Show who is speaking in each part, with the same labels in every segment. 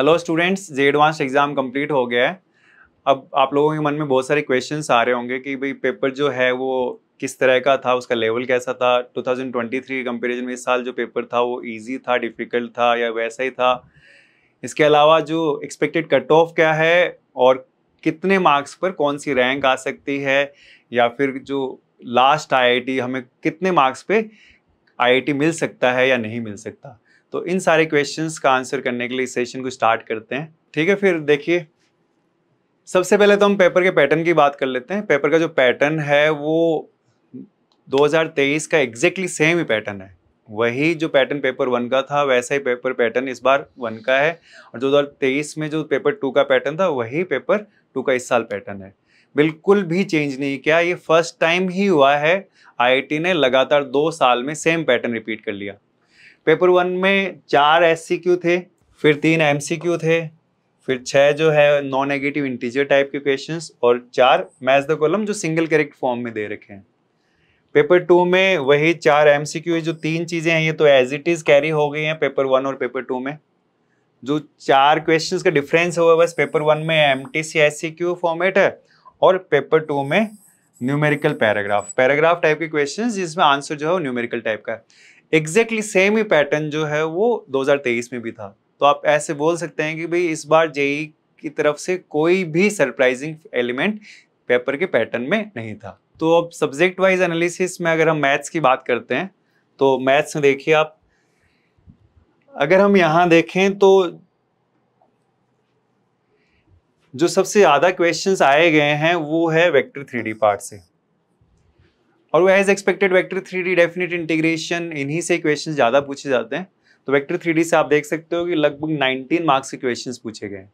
Speaker 1: hello students JEE advance exam complete हो गया है अब आप लोगों के मन में बहुत सारे क्वेश्चंस आ रहे होंगे कि भाई पेपर जो है वो किस तरह का था उसका लेवल कैसा था 2023 के कंपेरिजन में इस साल जो पेपर था वो इजी था डिफ़िकल्ट था या वैसा ही था इसके अलावा जो एक्सपेक्टेड कट ऑफ क्या है और कितने मार्क्स पर कौन सी रैंक आ सकती है या फिर जो लास्ट आई हमें कितने मार्क्स पे आई मिल सकता है या नहीं मिल सकता तो इन सारे क्वेश्चंस का आंसर करने के लिए इस सेशन को स्टार्ट करते हैं ठीक है फिर देखिए सबसे पहले तो हम पेपर के पैटर्न की बात कर लेते हैं पेपर का जो पैटर्न है वो 2023 का एग्जैक्टली सेम ही पैटर्न है वही जो पैटर्न पेपर वन का था वैसा ही पेपर पैटर्न इस बार वन का है और 2023 में जो पेपर टू का पैटर्न था वही पेपर टू का इस साल पैटर्न है बिल्कुल भी चेंज नहीं किया ये फर्स्ट टाइम ही हुआ है आईआईटी ने लगातार दो साल में सेम पैटर्न रिपीट कर लिया पेपर वन में चार एस थे फिर तीन एम थे फिर छह जो है नॉन नेगेटिव इंटीजर टाइप के क्वेश्चंस और चार मैथ द कॉलम जो सिंगल करेक्ट फॉर्म में दे रखे हैं पेपर टू में वही चार एम सी क्यू जो तीन चीज़ें हैं ये तो एज इट इज़ कैरी हो गई हैं पेपर वन और पेपर टू में जो चार क्वेश्चन का डिफरेंस हुआ बस पेपर वन में M T C S C Q format है और पेपर टू में न्यूमेरिकल पैराग्राफ पैराग्राफ टाइप के क्वेश्चन जिसमें आंसर जो है वो न्यूमेरिकल टाइप का है एग्जैक्टली सेम ही पैटर्न जो है वो 2023 में भी था तो आप ऐसे बोल सकते हैं कि भाई इस बार जेई की तरफ से कोई भी सरप्राइजिंग एलिमेंट पेपर के पैटर्न में नहीं था तो अब सब्जेक्ट वाइज एनालिसिस में अगर हम मैथ्स की बात करते हैं तो मैथ्स में देखिए आप अगर हम यहाँ देखें तो जो सबसे ज़्यादा क्वेश्चंस आए गए हैं वो है वेक्टर थ्री पार्ट से और वो as expected vector three D definite integration इन्हीं से क्वेश्चन ज़्यादा पूछे जाते हैं तो वेक्टर थ्री डी से आप देख सकते हो कि लगभग नाइनटीन मार्क्स के क्वेश्चन पूछे गए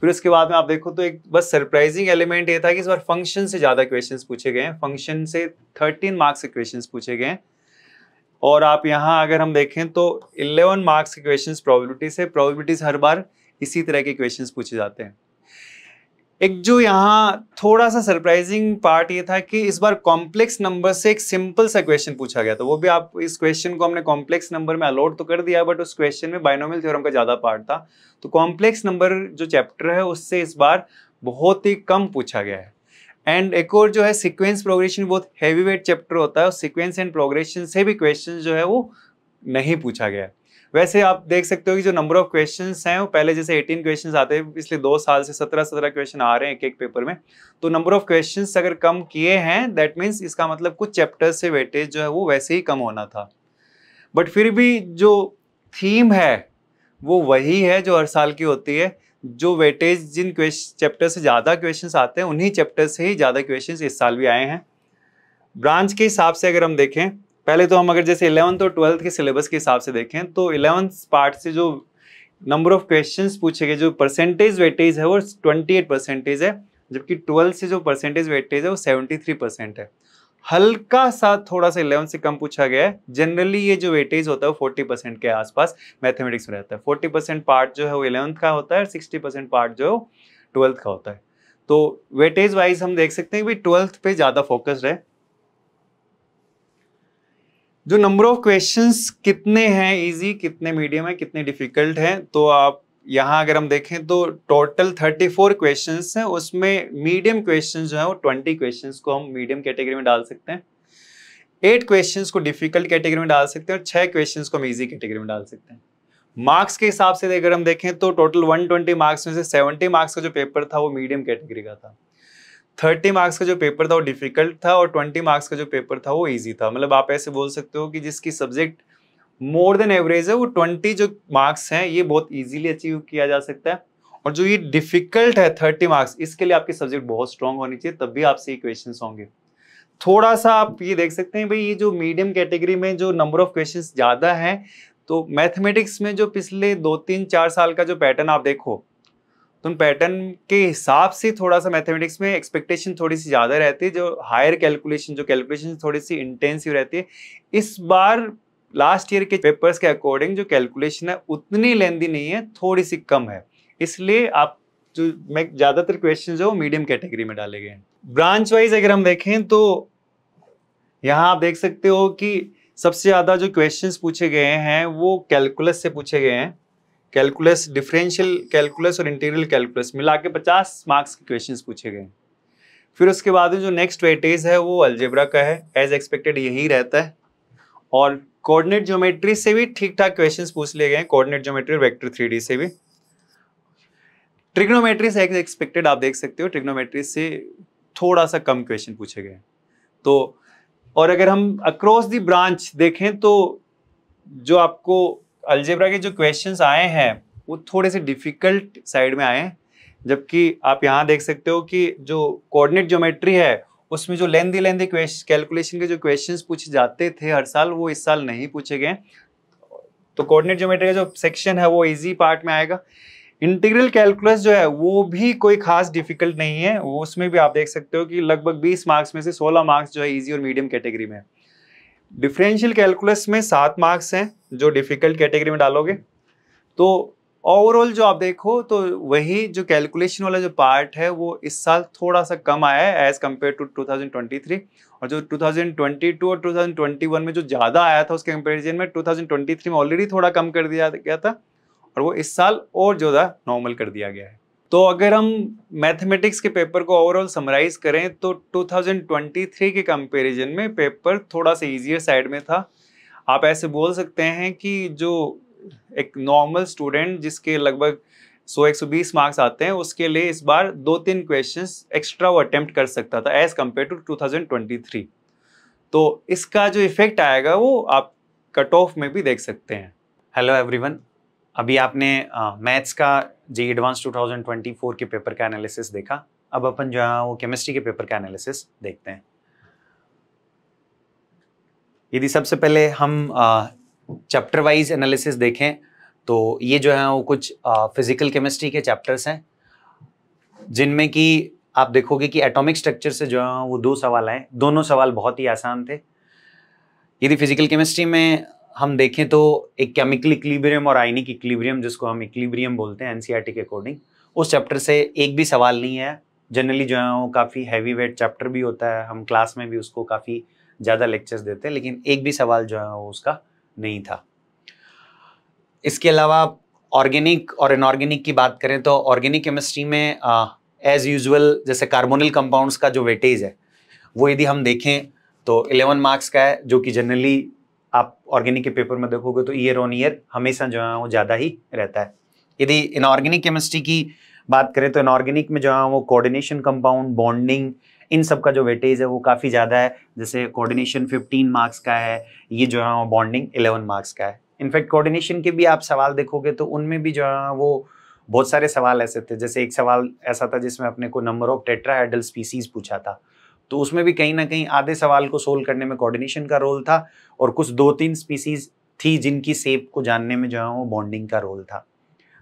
Speaker 1: फिर उसके बाद में आप देखो तो एक बस सरप्राइजिंग एलिमेंट ये था कि इस बार फंक्शन से ज़्यादा क्वेश्चन पूछे गए हैं फंक्शन से थर्टीन मार्क्स के क्वेश्चन पूछे गए हैं और आप यहाँ अगर हम देखें तो इलेवन मार्क्स के क्वेश्चन प्रॉबिलिटी से प्रॉबिलिटीज हर बार इसी तरह के क्वेश्चन पूछे जाते हैं एक जो यहाँ थोड़ा सा सरप्राइजिंग पार्ट ये था कि इस बार कॉम्प्लेक्स नंबर से एक सिंपल सा क्वेश्चन पूछा गया था वो भी आप इस क्वेश्चन को हमने कॉम्प्लेक्स नंबर में अलॉट तो कर दिया बट उस क्वेश्चन में बाइनोमियल थ्योरम का ज़्यादा पार्ट था तो कॉम्प्लेक्स नंबर जो चैप्टर है उससे इस बार बहुत ही कम पूछा गया है एंड एक और जो है सिक्वेंस प्रोग्रेशन बहुत हैवी वेट चैप्टर होता है और सिक्वेंस एंड प्रोग्रेशन से भी क्वेश्चन जो है वो नहीं पूछा गया है वैसे आप देख सकते हो कि जो नंबर ऑफ क्वेश्चन हैं वो पहले जैसे 18 क्वेश्चन आते हैं पिछले दो साल से 17 17 क्वेश्चन आ रहे हैं एक एक पेपर में तो नंबर ऑफ क्वेश्चन अगर कम किए हैं दैट मीन्स इसका मतलब कुछ चैप्टर से वेटेज जो है वो वैसे ही कम होना था बट फिर भी जो थीम है वो वही है जो हर साल की होती है जो वेटेज जिन चैप्टर से ज़्यादा क्वेश्चन आते हैं उन्हीं चैप्टर से ही ज़्यादा क्वेश्चन इस साल भी आए हैं ब्रांच के हिसाब से अगर हम देखें पहले तो हम अगर जैसे इलेवंथ और ट्वेल्थ के सिलेबस के हिसाब से देखें तो इलेवंथ पार्ट से जो नंबर ऑफ क्वेश्चंस पूछे गए जो परसेंटेज वेटेज है वो 28 परसेंटेज है जबकि ट्वेल्थ से जो परसेंटेज वेटेज है वो 73 परसेंट है हल्का सा थोड़ा सा इलेवंथ से कम पूछा गया है जनरली ये जो वेटेज होता है वो फोर्टी परसेंट के आसपास मैथमेटिक्स में रहता है फोर्टी परसेंट पार्ट जो है वो इलेवंथ का होता है और सिक्सटी परसेंट पार्ट जो है ट्वेल्थ का होता है तो वेटेज वाइज हम देख सकते हैं कि ट्वेल्थ पे ज़्यादा फोकस्ड है जो नंबर ऑफ क्वेश्चंस कितने हैं इजी कितने मीडियम है कितने डिफिकल्ट हैं तो आप यहाँ अगर हम देखें तो टोटल 34 क्वेश्चन हैं उसमें मीडियम क्वेश्चन जो है वो 20 क्वेश्चन को हम मीडियम कैटेगरी में डाल सकते हैं एट क्वेश्चन को डिफिकल्ट कैटेगरी में डाल सकते हैं और छः क्वेश्चन को हम ईजी कैटेगरी में डाल सकते हैं मार्क्स के हिसाब से अगर हम देखें तो टोटल 120 मार्क्स में से 70 मार्क्स का जो पेपर था वो मीडियम कैटेगरी का था थर्टी मार्क्स का जो पेपर था वो डिफिकल्ट था और ट्वेंटी मार्क्स का जो पेपर था वो ईजी था मतलब आप ऐसे बोल सकते हो कि जिसकी सब्जेक्ट मोर देन एवरेज है वो ट्वेंटी जो मार्क्स हैं ये बहुत ईजिली अचीव किया जा सकता है और जो ये डिफिकल्ट है थर्टी मार्क्स इसके लिए आपकी सब्जेक्ट बहुत स्ट्रॉन्ग होनी चाहिए तब भी आपसे ये क्वेश्चन होंगे थोड़ा सा आप ये देख सकते हैं भाई ये जो मीडियम कैटेगरी में जो नंबर ऑफ क्वेश्चन ज़्यादा हैं तो मैथमेटिक्स में जो पिछले दो तीन चार साल का जो पैटर्न आप देखो तो उन पैटर्न के हिसाब से थोड़ा सा मैथमेटिक्स में एक्सपेक्टेशन थोड़ी सी ज़्यादा रहती है जो हायर कैलकुलेशन जो कैलकुलेशन थोड़ी सी इंटेंसिव रहती है इस बार लास्ट ईयर के पेपर्स के अकॉर्डिंग जो कैलकुलेशन है उतनी लेंदी नहीं है थोड़ी सी कम है इसलिए आप जो मैं ज़्यादातर क्वेश्चन जो मीडियम कैटेगरी में डाले गए हैं ब्रांच वाइज अगर हम देखें तो यहाँ आप देख सकते हो कि सबसे ज़्यादा जो क्वेश्चंस पूछे गए हैं वो कैलकुलस से पूछे गए हैं कैलकुलस डिफरेंशियल कैलकुलस और इंटीरियल कैलकुलस मिला के पचास मार्क्स के क्वेश्चन पूछे गए फिर उसके बाद जो नेक्स्ट वेटेज है वो अल्जेब्रा का है एज एक्सपेक्टेड यही रहता है और कोऑर्डिनेट ज्योमेट्री से भी ठीक ठाक क्वेश्चन पूछ लिए गए कोऑर्डिनेट ज्योमेट्री वेक्टर थ्री से भी ट्रिग्नोमेट्री से एक्सपेक्टेड आप देख सकते हो ट्रिग्नोमेट्री से थोड़ा सा कम क्वेश्चन पूछे गए तो और अगर हम अक्रॉस दी ब्रांच देखें तो जो आपको अलजेब्रा के जो क्वेश्चन आए हैं वो थोड़े से डिफिकल्ट साइड में आए हैं जबकि आप यहाँ देख सकते हो कि जो कोऑर्डिनेट ज्योमेट्री है उसमें जो लेंदी लेंदी कैलकुलेशन के जो क्वेश्चंस पूछे जाते थे हर साल वो इस साल नहीं पूछे गए तो कोऑर्डिनेट ज्योमेट्री का जो सेक्शन है वो इजी पार्ट में आएगा इंटीग्रल कैलकुलस जो है वो भी कोई खास डिफिकल्ट नहीं है उसमें भी आप देख सकते हो कि लगभग 20 मार्क्स में से 16 मार्क्स जो है इजी और मीडियम कैटेगरी में है डिफरेंशियल कैलकुलस में सात मार्क्स हैं जो डिफ़िकल्ट कैटेगरी में डालोगे तो ओवरऑल जो आप देखो तो वही जो कैलकुलेशन वाला जो पार्ट है वो इस साल थोड़ा सा कम आया है एज़ कम्पेयर टू 2023 और जो 2022 और 2021 में जो ज़्यादा आया था उसके कंपेरिजन में 2023 में ऑलरेडी थोड़ा कम कर दिया गया था और वो इस साल और ज़्यादा नॉर्मल कर दिया गया है तो अगर हम मैथमेटिक्स के पेपर को ओवरऑल समराइज करें तो 2023 के कंपैरिजन में पेपर थोड़ा सा ईजियर साइड में था आप ऐसे बोल सकते हैं कि जो एक नॉर्मल स्टूडेंट जिसके लगभग 100-120 मार्क्स आते हैं उसके लिए इस बार दो तीन क्वेश्चंस एक्स्ट्रा वो अटेम्प्ट कर सकता था एज़ कम्पेयर टू टू तो इसका जो इफेक्ट आएगा वो आप कट ऑफ में भी देख सकते हैं हेलो एवरीवन अभी आपने मैथ्स का
Speaker 2: जी एडवांस 2024 के पेपर का एनालिसिस देखा अब अपन जो है वो केमिस्ट्री के पेपर का एनालिसिस देखते हैं यदि सबसे पहले हम चैप्टर वाइज एनालिसिस देखें तो ये जो है वो कुछ फिजिकल केमिस्ट्री के चैप्टर्स हैं जिनमें कि आप देखोगे कि एटॉमिक स्ट्रक्चर से जो है वो दो सवाल आए दोनों सवाल बहुत ही आसान थे यदि फिजिकल केमिस्ट्री में हम देखें तो एक केमिकल इक्लिब्रियम और आइनिक इक्लिब्रियम जिसको हम इक्लिब्रियम बोलते हैं एनसीईआरटी के अकॉर्डिंग उस चैप्टर से एक भी सवाल नहीं है जनरली जो है वो काफ़ी हैवी वेट चैप्टर भी होता है हम क्लास में भी उसको काफ़ी ज़्यादा लेक्चर्स देते हैं लेकिन एक भी सवाल जो है वो उसका नहीं था इसके अलावा ऑर्गेनिक और इनऑर्गेनिक की बात करें तो ऑर्गेनिक केमिस्ट्री में एज यूजल जैसे कार्बोनिल कंपाउंड्स का जो वेटेज है वो यदि हम देखें तो 11 मार्क्स का है जो कि जनरली आप ऑर्गेनिक के पेपर में देखोगे तो ईयर ऑन ईयर हमेशा जो है वो ज़्यादा ही रहता है यदि इनऑर्गेनिक केमिस्ट्री की बात करें तो इनऑर्गेनिक में जो है वो कोऑर्डिनेशन कंपाउंड बॉन्डिंग इन सब का जो वेटेज है वो काफ़ी ज़्यादा है जैसे कोऑर्डिनेशन 15 मार्क्स का है ये जो है वो बॉन्डिंग 11 मार्क्स का है इनफैक्ट कोऑर्डिनेशन के भी आप सवाल देखोगे तो उनमें भी जो है वो बहुत सारे सवाल ऐसे थे जैसे एक सवाल ऐसा था जिसमें अपने को नंबर ऑफ एडल स्पीसीज पूछा था तो उसमें भी कहीं ना कहीं आधे सवाल को सोल्व करने में कोऑर्डिनेशन का रोल था और कुछ दो तीन स्पीसीज थी जिनकी सेप को जानने में जो है वो बॉन्डिंग का रोल था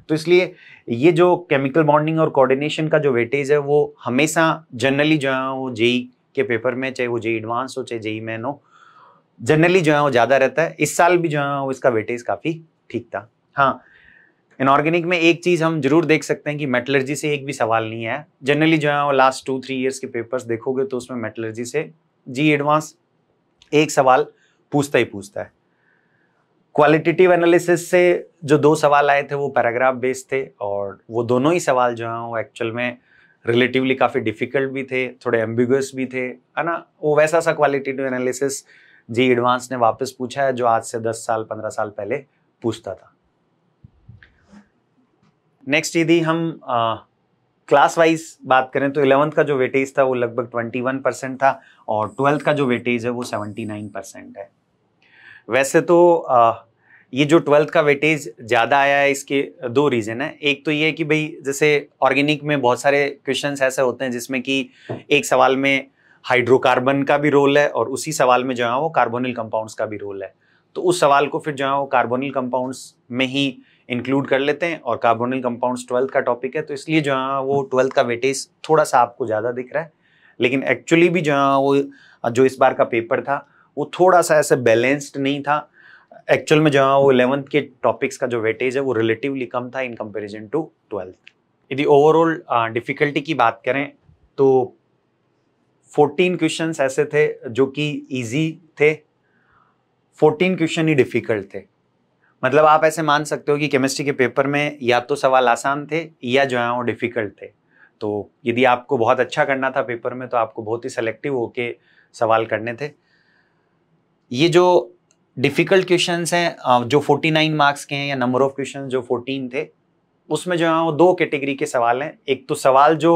Speaker 2: तो इसलिए ये जो केमिकल बॉन्डिंग और कोऑर्डिनेशन का जो वेटेज है वो हमेशा जनरली जो है वो जेई e के पेपर में चाहे वो जेई एडवांस e हो चाहे जेई मैन e हो जनरली जो है वो ज़्यादा रहता है इस साल भी जो है वो इसका वेटेज काफ़ी ठीक था हाँ इनऑर्गेनिक में एक चीज़ हम जरूर देख सकते हैं कि मेटलर्जी से एक भी सवाल नहीं आया जनरली जो है वो लास्ट टू थ्री ईयर्स के पेपर्स देखोगे तो उसमें मेटलर्जी से जी एडवांस एक सवाल पूछता ही पूछता है क्वालिटेटिव एनालिसिस से जो दो सवाल आए थे वो पैराग्राफ बेस्ड थे और वो दोनों ही सवाल जो हैं वो एक्चुअल में रिलेटिवली काफ़ी डिफिकल्ट भी थे थोड़े एम्बिगस भी थे है ना वो वैसा सा क्वालिटेटिव एनालिसिस जी एडवांस ने वापस पूछा है जो आज से दस साल पंद्रह साल पहले पूछता था नेक्स्ट यदि हम क्लास वाइज बात करें तो इलेवंथ का जो वेटेज था वो लगभग ट्वेंटी वन परसेंट था और ट्वेल्थ का जो वेटेज है वो नाइन परसेंट है वैसे तो ये जो ट्वेल्थ का वेटेज ज़्यादा आया है इसके दो रीज़न है एक तो ये है कि भाई जैसे ऑर्गेनिक में बहुत सारे क्वेश्चन ऐसे होते हैं जिसमें कि एक सवाल में हाइड्रोकार्बन का भी रोल है और उसी सवाल में जो है वो कार्बोनिल कंपाउंड्स का भी रोल है तो उस सवाल को फिर जो है वो कार्बोनिल कंपाउंड्स में ही इंक्लूड कर लेते हैं और कार्बोनिल कंपाउंड्स ट्वेल्थ का टॉपिक है तो इसलिए जो है वो ट्वेल्थ का वेटेज थोड़ा सा आपको ज़्यादा दिख रहा है लेकिन एक्चुअली भी जो है वो जो इस बार का पेपर था वो थोड़ा सा ऐसे बैलेंस्ड नहीं था एक्चुअल में जहाँ वो इलेवंथ के टॉपिक्स का जो वेटेज है वो रिलेटिवली कम था इन कंपेरिजन टू ट्वेल्थ यदि ओवरऑल डिफ़िकल्टी की बात करें तो 14 क्वेश्चन ऐसे थे जो कि ईजी थे 14 क्वेश्चन ही डिफ़िकल्ट थे मतलब आप ऐसे मान सकते हो कि केमिस्ट्री के पेपर में या तो सवाल आसान थे या जो है वो डिफ़िकल्ट थे तो यदि आपको बहुत अच्छा करना था पेपर में तो आपको बहुत ही सेलेक्टिव होके सवाल करने थे ये जो डिफ़िकल्ट क्वेश्चन हैं जो 49 मार्क्स के हैं या नंबर ऑफ क्वेश्चन जो 14 थे उसमें जो है वो दो कैटेगरी के सवाल हैं एक तो सवाल जो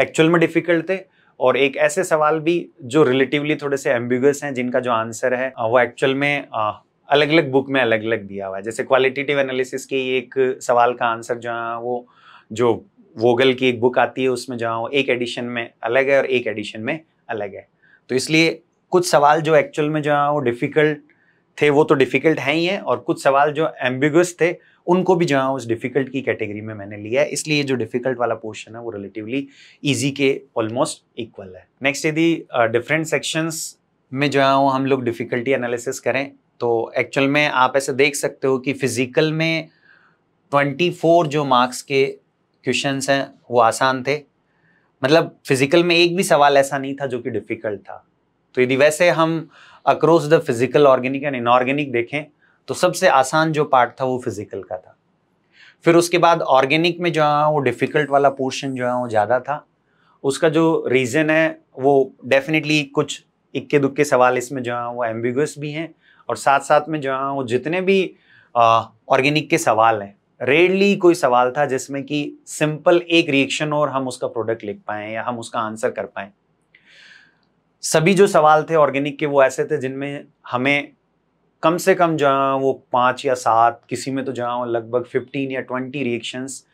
Speaker 2: एक्चुअल में डिफ़िकल्ट थे और एक ऐसे सवाल भी जो रिलेटिवली थोड़े से एम्बिगस हैं जिनका जो आंसर है वो एक्चुअल में अलग अलग बुक में अलग अलग दिया हुआ है जैसे क्वालिटेटिव एनालिसिस के एक सवाल का आंसर जो है वो जो वोगल की एक बुक आती है उसमें जो है वो एक एडिशन में अलग है और एक एडिशन में अलग है तो इसलिए कुछ सवाल जो एक्चुअल में जो है वो डिफ़िकल्ट थे वो तो डिफ़िकल्ट हैं ही हैं और कुछ सवाल जो एम्बिगस थे उनको भी जो है उस डिफ़िकल्ट की कैटेगरी में मैंने लिया है इसलिए जो डिफ़िकल्ट वाला पोर्शन है वो रिलेटिवली ईजी के ऑलमोस्ट इक्वल है नेक्स्ट यदि डिफरेंट सेक्शंस में जो है वो हम लोग डिफ़िकल्टी एनालिसिस करें तो एक्चुअल में आप ऐसे देख सकते हो कि फिज़िकल में 24 जो मार्क्स के क्वेश्चन हैं वो आसान थे मतलब फिज़िकल में एक भी सवाल ऐसा नहीं था जो कि डिफ़िकल्ट था तो यदि वैसे हम across the physical organic and inorganic देखें तो सबसे आसान जो पार्ट था वो फिजिकल का था फिर उसके बाद ऑर्गेनिक में जो है वो डिफ़िकल्ट वाला पोर्शन जो है वो ज़्यादा था उसका जो रीज़न है वो डेफिनेटली कुछ इक्के दुक्के सवाल इसमें जो है वो एम्बिगस भी हैं और साथ साथ में जो है वो जितने भी ऑर्गेनिक के सवाल हैं रेयरली कोई सवाल था जिसमें कि सिंपल एक रिएक्शन और हम उसका प्रोडक्ट लिख पाएँ या हम उसका आंसर कर पाएँ सभी जो सवाल थे ऑर्गेनिक के वो ऐसे थे जिनमें हमें कम से कम है वो पाँच या सात किसी में तो जो है लगभग फिफ्टीन या ट्वेंटी रिएक्शंस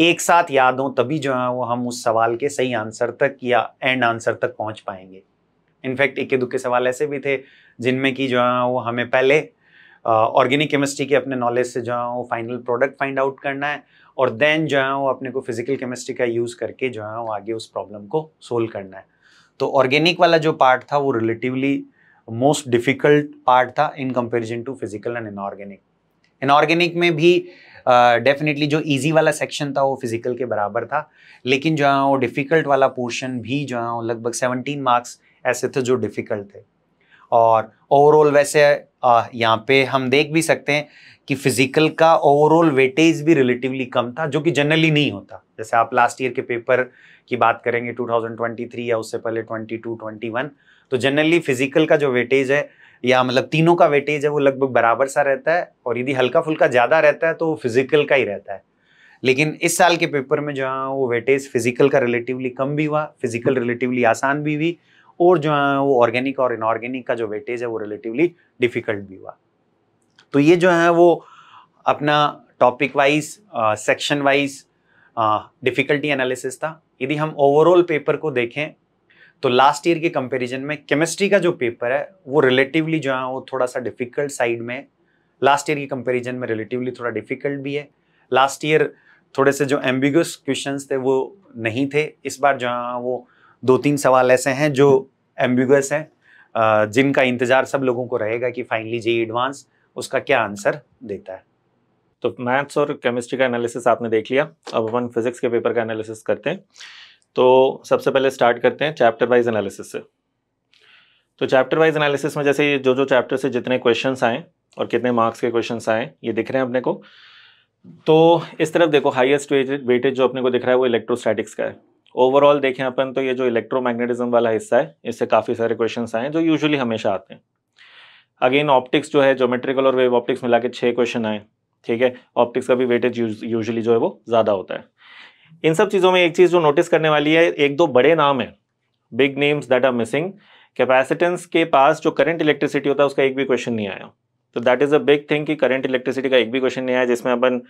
Speaker 2: एक साथ याद हों तभी जो है वो हम उस सवाल के सही आंसर तक या एंड आंसर तक पहुंच पाएंगे इनफैक्ट इक्के दुक्के सवाल ऐसे भी थे जिनमें कि जो है वो हमें पहले ऑर्गेनिक केमिस्ट्री के अपने नॉलेज से जो है वो फाइनल प्रोडक्ट फाइंड आउट करना है और देन जो है वो अपने को फिजिकल केमिस्ट्री का यूज़ करके जो है वो आगे उस प्रॉब्लम को सोल्व करना है तो ऑर्गेनिक वाला जो पार्ट था वो रिलेटिवली मोस्ट डिफिकल्ट पार्ट था in comparison to physical and inorganic inorganic में भी डेफिनेटली uh, जो ईजी वाला सेक्शन था वो फिजिकल के बराबर था लेकिन जो है वो डिफ़िकल्ट वाला पोर्शन भी जो है वो लगभग सेवनटीन मार्क्स ऐसे थे जो डिफ़िकल्ट थे और ओवरऑल वैसे यहाँ पे हम देख भी सकते हैं कि फिज़िकल का ओवरऑल वेटेज भी रिलेटिवली कम था जो कि जनरली नहीं होता जैसे आप लास्ट ईयर के पेपर की बात करेंगे 2023 या उससे पहले 22, 21 तो जनरली फिजिकल का जो वेटेज है या मतलब तीनों का वेटेज है वो लगभग बराबर सा रहता है और यदि हल्का फुल्का ज़्यादा रहता है तो वो फिजिकल का ही रहता है लेकिन इस साल के पेपर में जो है वो वेटेज फिजिकल का रिलेटिवली कम भी हुआ फिजिकल रिलेटिवली आसान भी हुई और जो है वो ऑर्गेनिक और इनऑर्गेनिक का जो वेटेज है वो रिलेटिवली डिफिकल्ट भी हुआ तो ये जो है वो अपना topic wise section wise difficulty analysis था यदि हम ओवरऑल पेपर को देखें तो लास्ट ईयर के कंपैरिजन में केमिस्ट्री का जो पेपर है वो रिलेटिवली जो है वो थोड़ा सा डिफ़िकल्ट साइड में लास्ट ईयर के कंपैरिजन में रिलेटिवली थोड़ा डिफ़िकल्ट भी है लास्ट ईयर थोड़े से जो एम्बिगस क्वेश्चन थे वो नहीं थे इस बार जो है वो दो तीन सवाल ऐसे हैं जो एम्बिगस हैं जिनका इंतज़ार सब लोगों को रहेगा कि फाइनली जी एडवांस
Speaker 3: उसका क्या आंसर देता है तो मैथ्स और केमिस्ट्री का एनालिसिस आपने देख लिया अब अपन फिजिक्स के पेपर का एनालिसिस करते हैं तो सबसे पहले स्टार्ट करते हैं चैप्टर वाइज एनालिसिस से तो चैप्टर वाइज एनालिसिस में जैसे जो जो चैप्टर से जितने क्वेश्चन आए और कितने मार्क्स के क्वेश्चन आए ये दिख रहे हैं अपने को तो इस तरफ देखो वेटेड वेटेज जो अपने को दिख रहा है वो इलेक्ट्रोस्टैटिक्स का है ओवरऑल देखें अपन तो ये जो इलेक्ट्रोमैग्नेटिज्म वाला हिस्सा है इससे काफ़ी सारे क्वेश्चन आए जो यूजुअली हमेशा आते हैं अगेन ऑप्टिक्स जो है जोमेट्रिकल और वेव ऑप्टिक्स मिला के छः क्वेश्चन आए ठीक है ऑप्टिक्स का भी वेटेज यूजली जो है वो ज़्यादा होता है इन सब चीज़ों में एक चीज़ जो नोटिस करने वाली है एक दो बड़े नाम है big names that are missing capacitance के पास जो करंट इलेक्ट्रिसिटी होता है उसका एक भी क्वेश्चन नहीं आया तो that is a big thing कि करंट इलेक्ट्रिसिटी का एक भी क्वेश्चन नहीं आया जिसमें अपन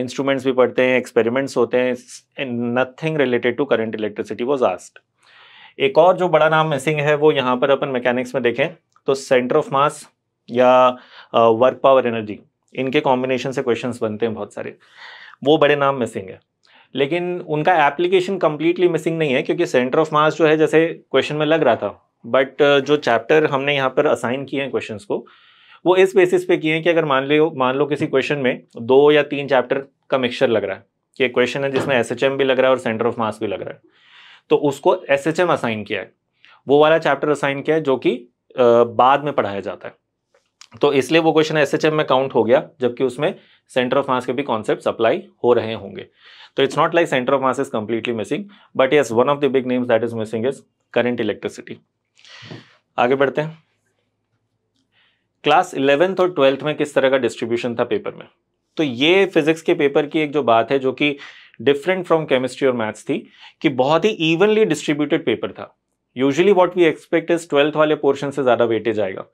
Speaker 3: इंस्ट्रूमेंट्स भी पढ़ते हैं एक्सपेरिमेंट्स होते हैं nothing related to current electricity was asked एक और जो बड़ा नाम मिसिंग है वो यहाँ पर अपन मैकेनिक्स में देखें तो सेंटर ऑफ मास या वर्क पावर एनर्जी इनके कॉम्बिनेशन से क्वेश्चन बनते हैं बहुत सारे वो बड़े नाम मिसिंग है लेकिन उनका एप्लीकेशन कम्प्लीटली मिसिंग नहीं है क्योंकि सेंटर ऑफ मास जो है जैसे क्वेश्चन में लग रहा था बट uh, जो चैप्टर हमने यहाँ पर असाइन किए हैं क्वेश्चंस को वो इस बेसिस पे किए हैं कि अगर मान लो मान लो किसी क्वेश्चन में दो या तीन चैप्टर का मिक्सचर लग रहा है कि एक क्वेश्चन है जिसमें एस भी लग रहा है और सेंटर ऑफ मास भी लग रहा है तो उसको एस असाइन किया है वो वाला चैप्टर असाइन किया है जो कि uh, बाद में पढ़ाया जाता है तो इसलिए वो क्वेश्चन एस में काउंट हो गया जबकि उसमें सेंटर ऑफ मास के भी कॉन्सेप्ट अप्लाई हो रहे होंगे तो it's not like centre of mass is completely missing but yes one of the big names that is missing is current electricity आगे बढ़ते हैं क्लास इलेवेंथ और ट्वेल्थ में किस तरह का डिस्ट्रीब्यूशन था पेपर में तो ये फिजिक्स के पेपर की एक जो बात है जो कि डिफरेंट फ्रॉम केमिस्ट्री और मैथ्स थी कि बहुत ही इवनली डिस्ट्रीब्यूटेड पेपर था usually what we expect is twelfth वाले पोर्शन से ज़्यादा वेटेज आएगा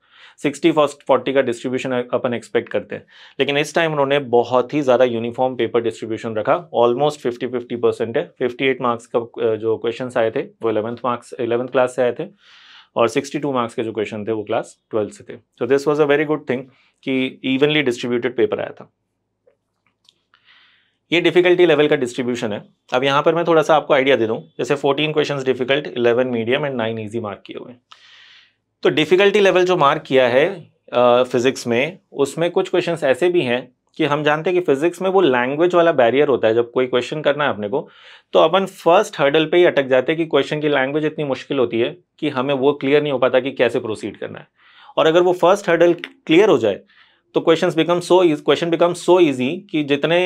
Speaker 3: सिक्सटी फर्स्ट फोर्टी का डिस्ट्रीब्यूशन अपन एक्सपेक्ट करते हैं लेकिन इस टाइम उन्होंने बहुत ही ज़्यादा यूनिफॉर्म पेपर डिस्ट्रीब्यूशन रखा ऑलमोस्ट फिफ्टी फिफ्टी परसेंट है फिफ्टी एट मार्क्स का जो क्वेश्चन आए थे वो इलेवंथ मार्क्स इलेवंथ क्लास से आए थे और सिक्सटी टू मार्क्स के जो क्वेश्चन थे वो क्लास ट्वेल्थ से थे so this was a very good thing कि इवनली डिस्ट्रीब्यूटेड पेपर आया था ये डिफिकल्टी लेवल का डिस्ट्रीब्यूशन है अब यहाँ पर मैं थोड़ा सा आपको आइडिया दे दूँ जैसे 14 questions difficult 11 medium and 9 easy mark किए हुए तो डिफिकल्टी लेवल जो मार्क किया है फिजिक्स में उसमें कुछ क्वेश्चंस ऐसे भी हैं कि हम जानते हैं कि फिजिक्स में वो लैंग्वेज वाला बैरियर होता है जब कोई क्वेश्चन करना है अपने को तो अपन फर्स्ट हर्डल पे ही अटक जाते हैं कि क्वेश्चन की लैंग्वेज इतनी मुश्किल होती है कि हमें वो क्लियर नहीं हो पाता कि कैसे प्रोसीड करना है और अगर वो फर्स्ट हर्डल क्लियर हो जाए तो question become so question become so easy कि जितने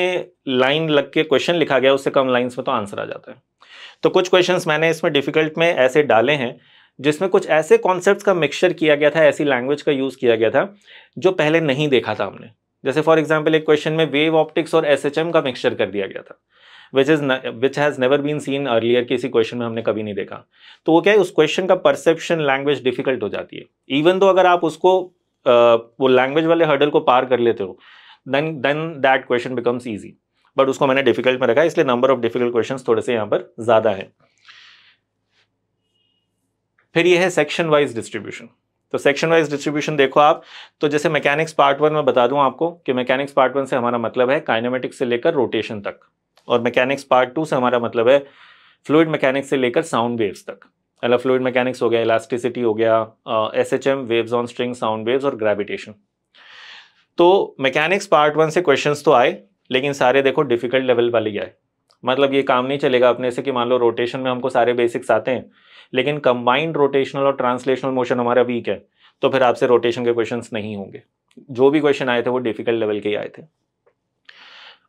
Speaker 3: लाइन लग के क्वेश्चन लिखा गया उससे कम लाइन्स में तो आंसर आ जाता है तो कुछ क्वेश्चन मैंने इसमें डिफिकल्ट में ऐसे डाले हैं जिसमें कुछ ऐसे कॉन्सेप्ट का मिक्सचर किया गया था ऐसी लैंग्वेज का यूज़ किया गया था जो पहले नहीं देखा था हमने जैसे फॉर एग्जाम्पल एक क्वेश्चन में वेव ऑप्टिक्स और एस का मिक्सचर कर दिया गया था which is which has never been seen earlier किसी क्वेश्चन में हमने कभी नहीं देखा तो वो क्या है उस क्वेश्चन का परसेप्शन लैंग्वेज डिफिकल्ट हो जाती है इवन दो अगर आप उसको वो लैंग्वेज वाले हर्डल को पार कर लेते हो then then that question becomes easy but उसको मैंने डिफिकल्ट में रखा इसलिए नंबर ऑफ डिफिकल्ट क्वेश्चन थोड़े से यहाँ पर ज़्यादा है फिर यह है सेक्शन वाइज डिस्ट्रीब्यूशन तो सेक्शन वाइज डिस्ट्रीब्यूशन देखो आप तो जैसे मैकेनिक्स पार्ट वन में बता दूं आपको कि मैकेनिक्स पार्ट वन से हमारा मतलब है काइनेमेटिक्स से लेकर रोटेशन तक और मैकेनिक्स पार्ट टू से हमारा मतलब है फ्लूड मैकेनिक्स से लेकर साउंड वेव्स तक मतलब फ्लूड मैकेनिक्स हो गया इलास्टिसिटी हो गया S H M waves on string sound waves और ग्रेविटेशन तो मैकेनिक्स पार्ट वन से क्वेश्चन तो आए लेकिन सारे देखो डिफिकल्ट लेवल वाले आए मतलब ये काम नहीं चलेगा अपने से कि मान लो रोटेशन में हमको सारे बेसिक्स आते हैं लेकिन कंबाइंड रोटेशनल और ट्रांसलेशनल मोशन हमारा वीक है तो फिर आपसे रोटेशन के क्वेश्चंस नहीं होंगे जो भी क्वेश्चन आए थे वो डिफिकल्ट लेवल के ही आए थे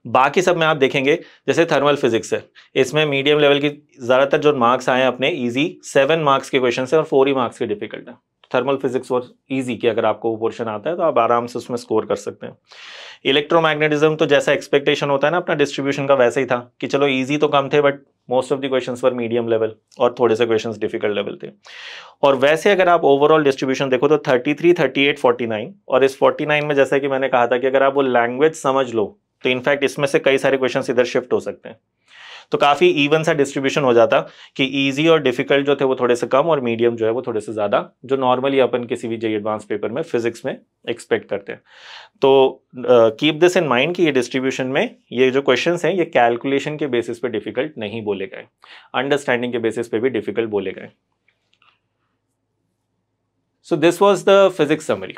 Speaker 3: बाकी सब में आप देखेंगे जैसे थर्मल फिजिक्स है इसमें मीडियम लेवल की ज़्यादातर जो मार्क्स आए हैं अपने इजी सेवन मार्क्स के क्वेश्चन हैं और फोर ही मार्क्स के डिफिकल्ट हैं थर्मल फिजिक्स और ईजी की अगर आपको वो पोर्शन आता है तो आप आराम से उसमें स्कोर कर सकते हैं इलेक्ट्रोमैग्नेटिज्म तो जैसा एक्सपेक्टेशन होता है ना अपना डिस्ट्रीब्यूशन का वैसे ही था कि चलो ईजी तो कम थे but most of the question पर मीडियम लेवल और थोड़े से क्वेश्चन डिफिकल्ट लेवल थे और वैसे अगर आप ओवरऑल डिस्ट्रीब्यूशन देखो तो थर्टी थ्री और इस फोर्टी में जैसा कि मैंने कहा था कि अगर आप वो लैंग्वेज समझ लो तो इनफैक्ट इसमें से कई सारे क्वेश्चन इधर शिफ्ट हो सकते हैं तो काफ़ी इवन सा डिस्ट्रीब्यूशन हो जाता कि इजी और डिफिकल्ट जो थे वो थोड़े से कम और मीडियम जो है वो थोड़े से ज़्यादा जो नॉर्मली अपन किसी भी जी एडवांस पेपर में फिजिक्स में एक्सपेक्ट करते हैं तो कीप दिस इन माइंड कि ये डिस्ट्रीब्यूशन में ये जो क्वेश्चन हैं ये कैलकुलेशन के बेसिस पे डिफिकल्ट नहीं बोले गए अंडरस्टैंडिंग के बेसिस पे भी डिफिकल्ट बोले गए so this was the physics summary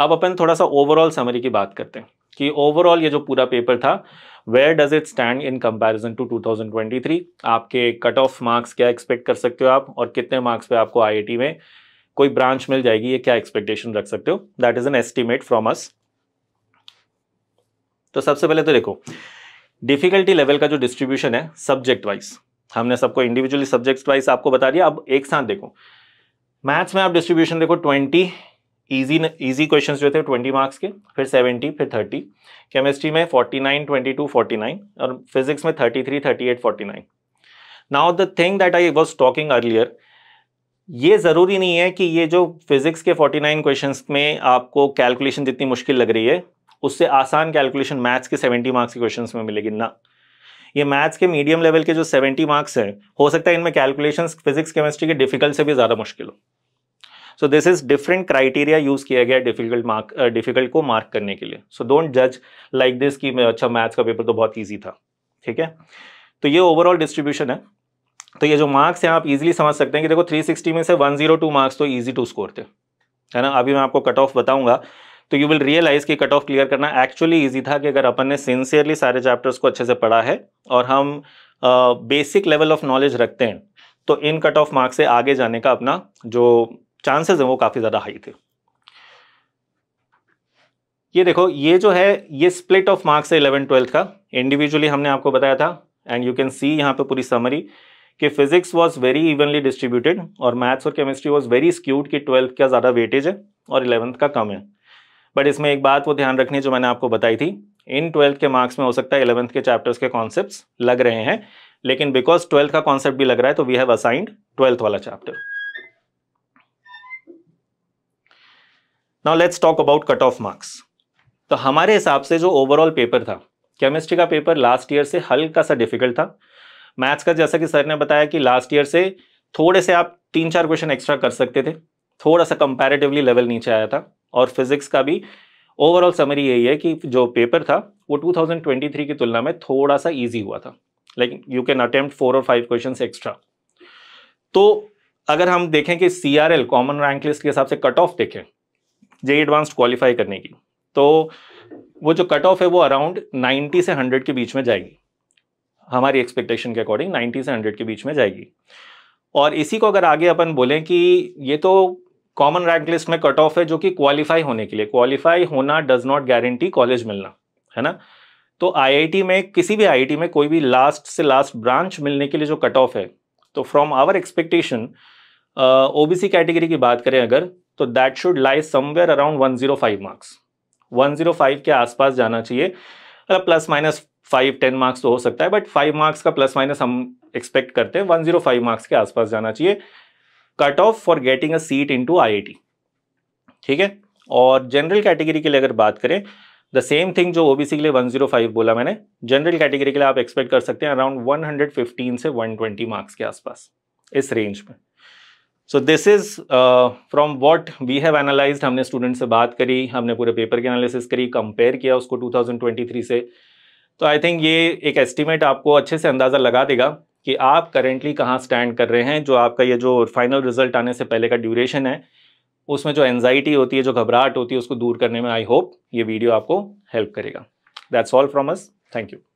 Speaker 3: अब अपन थोड़ा सा ओवरऑल समरी की बात करते हैं कि ओवरऑल ये जो पूरा पेपर था where does it stand in comparison to 2023 आपके कट ऑफ मार्क्स क्या एक्सपेक्ट कर सकते हो आप और कितने मार्क्स पे आपको आईआईटी में कोई ब्रांच मिल जाएगी ये क्या एक्सपेक्टेशन रख सकते हो that is an estimate from us तो सबसे पहले तो देखो डिफिकल्टी लेवल का जो डिस्ट्रीब्यूशन है सब्जेक्ट वाइज हमने सबको इंडिविजुअली सब्जेक्ट वाइज आपको बता दिया अब एक साथ देखो मैथ्स में आप डिस्ट्रीब्यूशन देखो ट्वेंटी ईजी ईजी क्वेश्चंस जो थे ट्वेंटी मार्क्स के फिर सेवेंटी फिर थर्टी केमिस्ट्री में forty nine twenty two forty nine और फिजिक्स में thirty three thirty eight forty nine now the thing that I was talking earlier ये ज़रूरी नहीं है कि ये जो फिजिक्स के 49 क्वेश्चंस में आपको कैलकुलेशन जितनी मुश्किल लग रही है उससे आसान कैलकुलेशन मैथ्स के 70 मार्क्स के क्वेश्चंस में मिलेगी ना ये मैथ्स के मीडियम लेवल के जो 70 मार्क्स हैं हो सकता है इनमें कैलकुलेशंस फिजिक्स केमिस्ट्री के डिफिकल्ट से भी ज़्यादा मुश्किल हो so this is different criteria use किया गया डिफिकल्ट मार्क डिफिकल्ट को मार्क करने के लिए सो डोंट जज लाइक दिस कि अच्छा मैथ्स का पेपर तो बहुत ईजी था ठीक है तो ये ओवरऑल डिस्ट्रीब्यूशन है तो ये जो मार्क्स हैं आप इजिली समझ सकते हैं कि देखो 360 में से 102 मार्क्स तो ईजी टू स्कोर थे है ना अभी मैं आपको कट ऑफ बताऊंगा तो यू विल रियलाइज कि कट ऑफ क्लियर करना एक्चुअली ईजी था कि अगर अपन ने सिंसियरली सारे चैप्टर्स को अच्छे से पढ़ा है और हम बेसिक लेवल ऑफ नॉलेज रखते हैं तो इन कट ऑफ मार्क्स से आगे जाने का अपना जो चांसेस हैं वो काफ़ी ज़्यादा हाई थे ये देखो ये जो है ये स्प्लिट ऑफ मार्क्स है इलेवन ट्वेल्थ का इंडिविजुअली हमने आपको बताया था एंड यू कैन सी यहां पे पूरी समरी कि physics was very evenly distributed और मैथ्स और केमिस्ट्री वाज वेरी स्क्यूड कि ट्वेल्थ का ज़्यादा वेटेज है और इलेवंथ का कम है बट इसमें एक बात वो ध्यान रखनी जो मैंने आपको बताई थी इन ट्वेल्थ के मार्क्स में हो सकता है इलेवंथ के चैप्टर्स के कॉन्सेप्ट लग रहे हैं लेकिन बिकॉज ट्वेल्थ का कॉन्सेप्ट भी लग रहा है तो वी हैव असाइंड ट्वेल्थ वाला chapter now let's talk about cut off marks तो हमारे हिसाब से जो ओवरऑल पेपर था केमिस्ट्री का पेपर लास्ट ईयर से हल्का सा डिफिकल्ट था मैथ्स का जैसा कि सर ने बताया कि लास्ट ईयर से थोड़े से आप तीन चार क्वेश्चन एक्स्ट्रा कर सकते थे थोड़ा सा कंपैरेटिवली लेवल नीचे आया था और फिजिक्स का भी ओवरऑल समरी यही है कि जो पेपर था वो 2023 की तुलना में थोड़ा सा इजी हुआ था like you can attempt four और फाइव क्वेश्चन एक्स्ट्रा तो अगर हम देखें कि C R L common rank list के हिसाब से कट ऑफ देखें जे एडवांस क्वालिफाई करने की तो वो जो कट ऑफ है वो अराउंड 90 से 100 के बीच में जाएगी हमारी एक्सपेक्टेशन के अकॉर्डिंग 90 से 100 के बीच में जाएगी और इसी को अगर आगे अपन बोलें कि ये तो कॉमन रैंक लिस्ट में कट ऑफ है जो कि क्वालिफाई होने के लिए क्वालिफाई होना डज नॉट गारंटी कॉलेज मिलना है ना तो आईआईटी में किसी भी आईआईटी में कोई भी लास्ट से लास्ट ब्रांच मिलने के लिए जो कट ऑफ है तो from our expectation OBC category की बात करें अगर तो that should lie somewhere around 105 marks 105 के आसपास जाना चाहिए मतलब plus minus five ten marks तो हो सकता है बट फाइव मार्क्स का प्लस माइनस हम एक्सपेक्ट करते हैं 105 मार्क्स के आसपास जाना चाहिए cut off for getting a seat into ठीक है और जनरल कैटेगरी के लिए अगर बात करें द सेम थिंग जो ओबीसी के लिए 105 बोला मैंने जनरल कैटेगरी के लिए आप एक्सपेक्ट कर सकते हैं अराउंड 115 से 120 मार्क्स के आसपास इस रेंज में so this is from what we have analyse हमने स्टूडेंट से बात करी हमने पूरे पेपर की एनालिसिस करी कंपेयर किया उसको 2023 से तो आई थिंक ये एक एस्टिमेट आपको अच्छे से अंदाज़ा लगा देगा कि आप करेंटली कहाँ स्टैंड कर रहे हैं जो आपका ये जो फाइनल रिजल्ट आने से पहले का ड्यूरेशन है उसमें जो एनजाइटी होती है जो घबराहट होती है उसको दूर करने में आई होप ये वीडियो आपको हेल्प करेगा that's all from us thank you